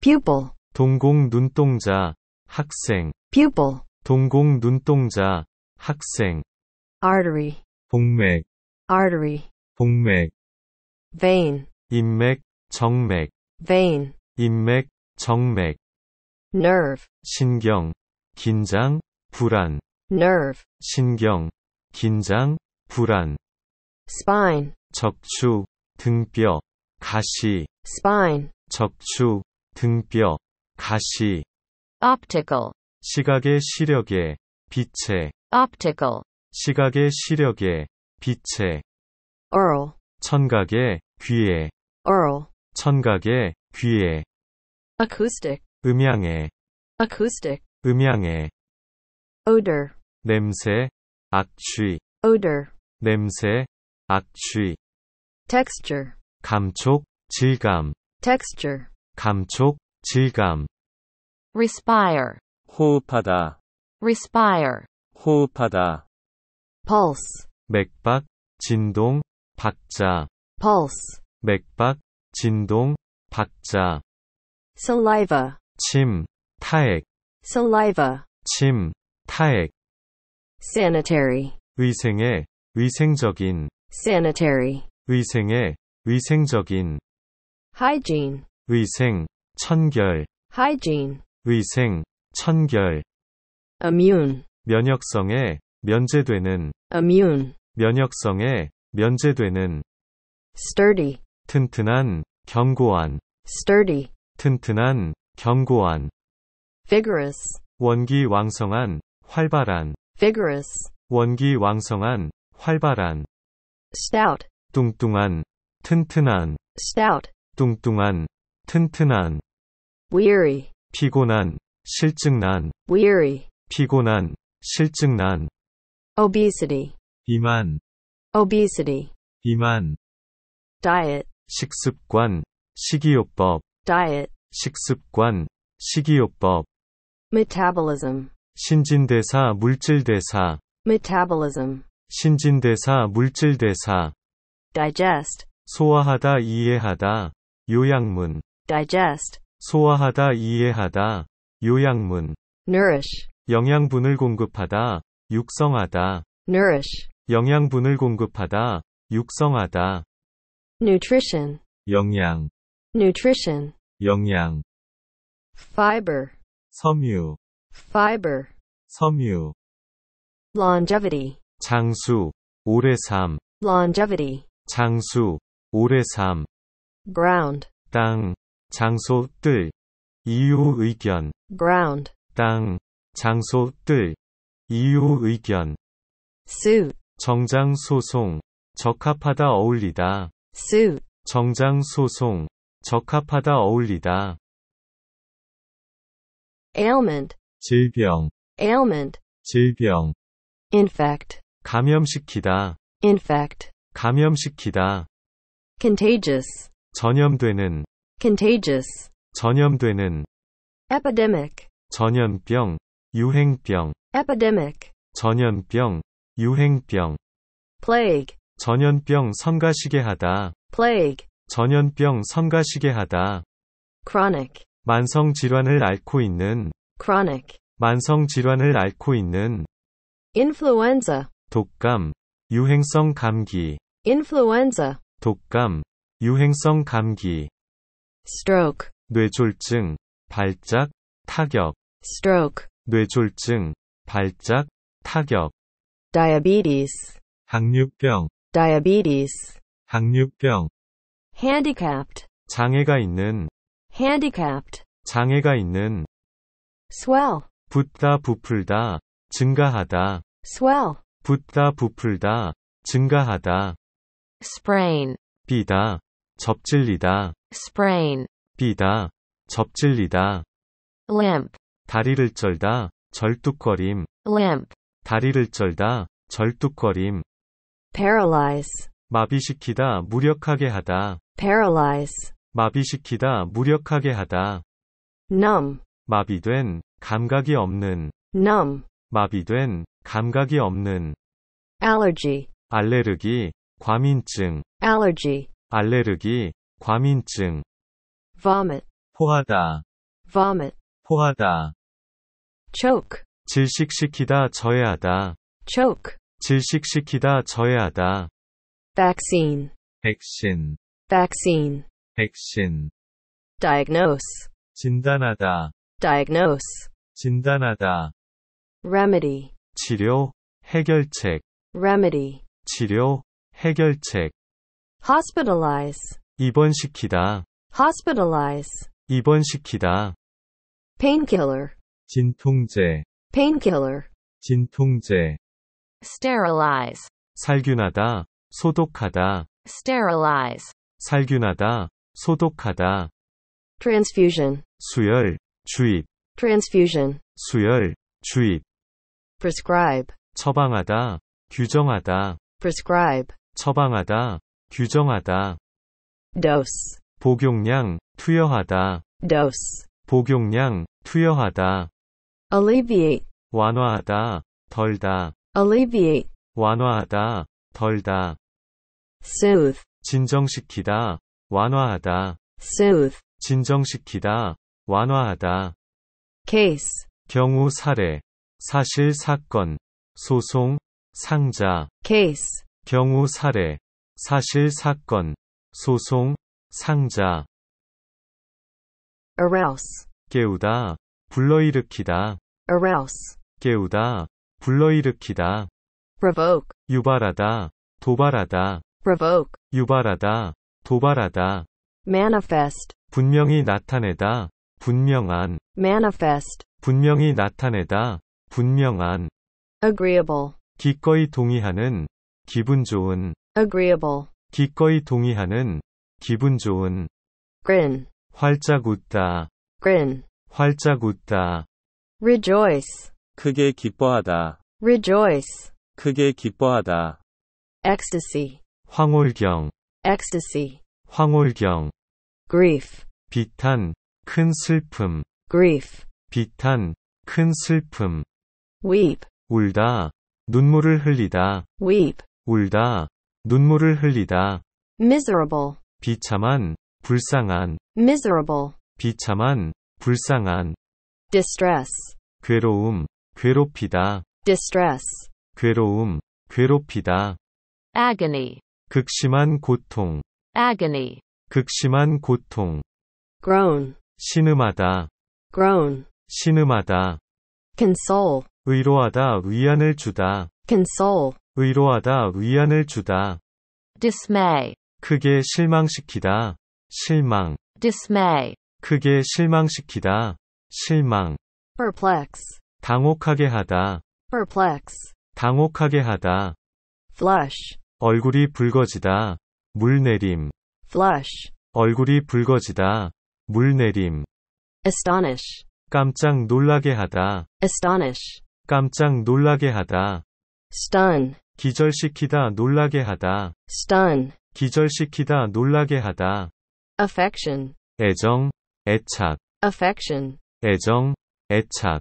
pupil 동공 눈동자 학생 pupil 동공 눈동자 학생 artery 동맥 artery 동맥 vein 인맥 정맥 vein 인맥 정맥 nerve 신경 긴장 불안 nerve 신경 긴장 불안 spine 척추 등뼈 가시 spine 척추 등뼈, 가시, optical, 시각의 시력에, 빛에, optical, 시각의 시력에, 빛에, oral, 청각의 귀에, oral, 청각의 귀에, acoustic, 음향에, acoustic, 음향에, odor, 냄새, 악취, odor, 냄새, 악취, texture, 감촉, 질감, texture, 감촉, 질감. respire. 호흡하다. respire. 호흡하다. pulse. 맥박, 진동, 박자. pulse. 맥박, 진동, 박자. saliva. 침, 타액. saliva. 침, 타액. sanitary. 위생에, 위생적인. sanitary. 위생에, 위생적인. hygiene. 위생, 청결, hygiene, 위생, 청결, immune, 면역성에 면제되는, immune, 면역성에 면제되는, sturdy, 튼튼한, 견고한, sturdy, 튼튼한, 견고한, vigorous, 원기 왕성한, 활발한, vigorous, 원기 왕성한, 활발한, stout, 뚱뚱한, 튼튼한, stout, 뚱뚱한, 튼튼한 weary 피곤한 실증난 weary 피곤한 실증난 obesity 비만 obesity 비만 diet 식습관 식이요법 diet 식습관 식이요법 metabolism 신진대사 물질대사 metabolism 신진대사 물질대사 digest 소화하다 이해하다 요양문 digest, 소화하다 이해하다, 요양문, nourish, 영양분을 공급하다, 육성하다, nourish, 영양분을 공급하다, 육성하다, nutrition, 영양, nutrition, 영양, fiber, 섬유, fiber, 섬유, longevity, 장수, 오래 삶, longevity, 장수, 오래 삶, ground, 땅, 장소 뜰 이유 의견 ground 땅 장소 뜰 이유 의견 suit 정장 소송 적합하다 어울리다 suit 정장 소송 적합하다 어울리다 ailment 질병 ailment 질병 infect 감염시키다 infect 감염시키다 contagious 전염되는 contagious, 전염되는, epidemic, 전염병, 유행병, epidemic, 전염병, 유행병, plague, 전염병 성가시게 하다, plague, 전염병 성가시게 하다, chronic, 만성 질환을 앓고 있는, chronic, 만성 질환을 앓고 있는, influenza, 독감, 유행성 감기, influenza, 독감, 유행성 감기, stroke 뇌졸증 발작 타격 stroke 뇌졸증 발작 타격 diabetes 당뇨병 diabetes 당뇨병 handicapped 장애가 있는 handicapped 장애가 있는 swell 붓다 부풀다 증가하다 swell 붓다 부풀다 증가하다 sprain 비다 접질리다 sprain 비다 접질리다 limp 다리를 쩔다 절뚝거림 limp 다리를 쩔다 절뚝거림 paralyze 마비시키다 무력하게 하다 paralyze 마비시키다 무력하게 하다 numb 마비된 감각이 없는 numb 마비된 감각이 없는 allergy 알레르기 과민증 allergy 알레르기, 과민증. vomit, 토하다, vomit, 토하다. choke, 질식시키다, 저해하다. choke, 질식시키다, 저해하다. vaccine, 백신, vaccine, 백신. diagnose, 진단하다, diagnose, 진단하다. remedy, 치료, 해결책, remedy, 치료, 해결책. hospitalize 입원시키다 hospitalize 입원시키다 painkiller 진통제 painkiller 진통제 sterilize 살균하다 소독하다 sterilize 살균하다 소독하다 transfusion 수혈 주입 transfusion 수혈 주입 prescribe 처방하다 규정하다 prescribe 처방하다 규정하다. dose. 복용량, 투여하다. dose. 복용량, 투여하다. alleviate. 완화하다, 덜다. alleviate. 완화하다, 덜다. soothe. 진정시키다, 완화하다. soothe. 진정시키다, 완화하다. case. 경우 사례, 사실 사건, 소송, 상자. case. 경우 사례, 사실 사건, 소송, 상자. arouse 깨우다, 불러일으키다. arouse 깨우다, 불러일으키다. provoke 유발하다, 도발하다. provoke 유발하다, 도발하다. manifest 분명히 나타내다, 분명한. manifest 분명히 나타내다, 분명한. agreeable 기꺼이 동의하는, 기분 좋은. agreeable, 기꺼이 동의하는, 기분 좋은, grin, 활짝 웃다, grin, 활짝 웃다, rejoice, 크게 기뻐하다, rejoice, 크게 기뻐하다, ecstasy, 황홀경, ecstasy, 황홀경, grief, 비탄, 큰 슬픔, grief, 비탄, 큰 슬픔, weep, 울다, 눈물을 흘리다, weep, 울다, 눈물을 흘리다. miserable. 비참한, 불쌍한. miserable. 비참한, 불쌍한. distress. 괴로움, 괴롭히다. distress. 괴로움, 괴롭히다. agony. 극심한 고통. agony. 극심한 고통. groan. 신음하다. groan. 신음하다. console. 위로하다, 위안을 주다. console. 의로하다, 위안을 주다. dismay. 크게 실망시키다. 실망. dismay. 크게 실망시키다. 실망. perplex. 당혹하게 하다. perplex. 당혹하게 하다. flush. 얼굴이 붉어지다. 물내림. flush. 얼굴이 붉어지다. 물내림. astonish. 깜짝 놀라게 하다. astonish. 깜짝 놀라게 하다. stun. 기절시키다 놀라게 하다 stun 기절시키다 놀라게 하다 affection 애정 애착 affection 애정 애착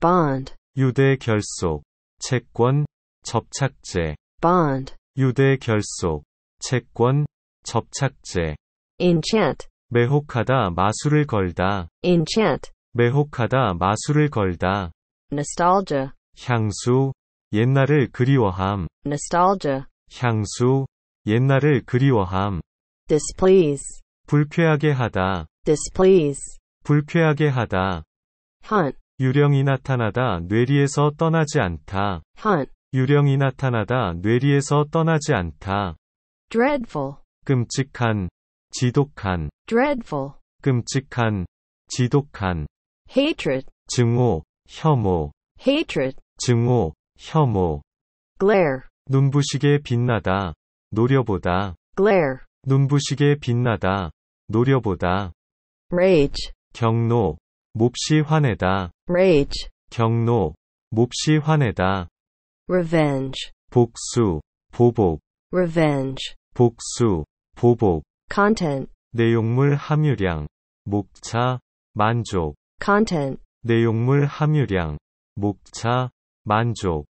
bond 유대 결속 채권 접착제 bond 유대 결속 채권 접착제 enchant 매혹하다 마술을 걸다 enchant 매혹하다 마술을 걸다 nostalgia 향수 옛날을 그리워함. nostalgia. 향수, 옛날을 그리워함. displease. 불쾌하게 하다. displease. 불쾌하게 하다. hunt. 유령이 나타나다 뇌리에서 떠나지 않다. hunt. 유령이 나타나다 뇌리에서 떠나지 않다. dreadful. 끔찍한, 지독한. dreadful. 끔찍한, 지독한. hatred. 증오, 혐오. hatred. 증오, 혐오 glare 눈부시게 빛나다 노려보다 glare 눈부시게 빛나다 노려보다 rage 경로 몹시 화내다 rage 경로 몹시 화내다 revenge 복수 보복 revenge 복수 보복 content 내용물 함유량 목차 만족 content 내용물 함유량 목차 만족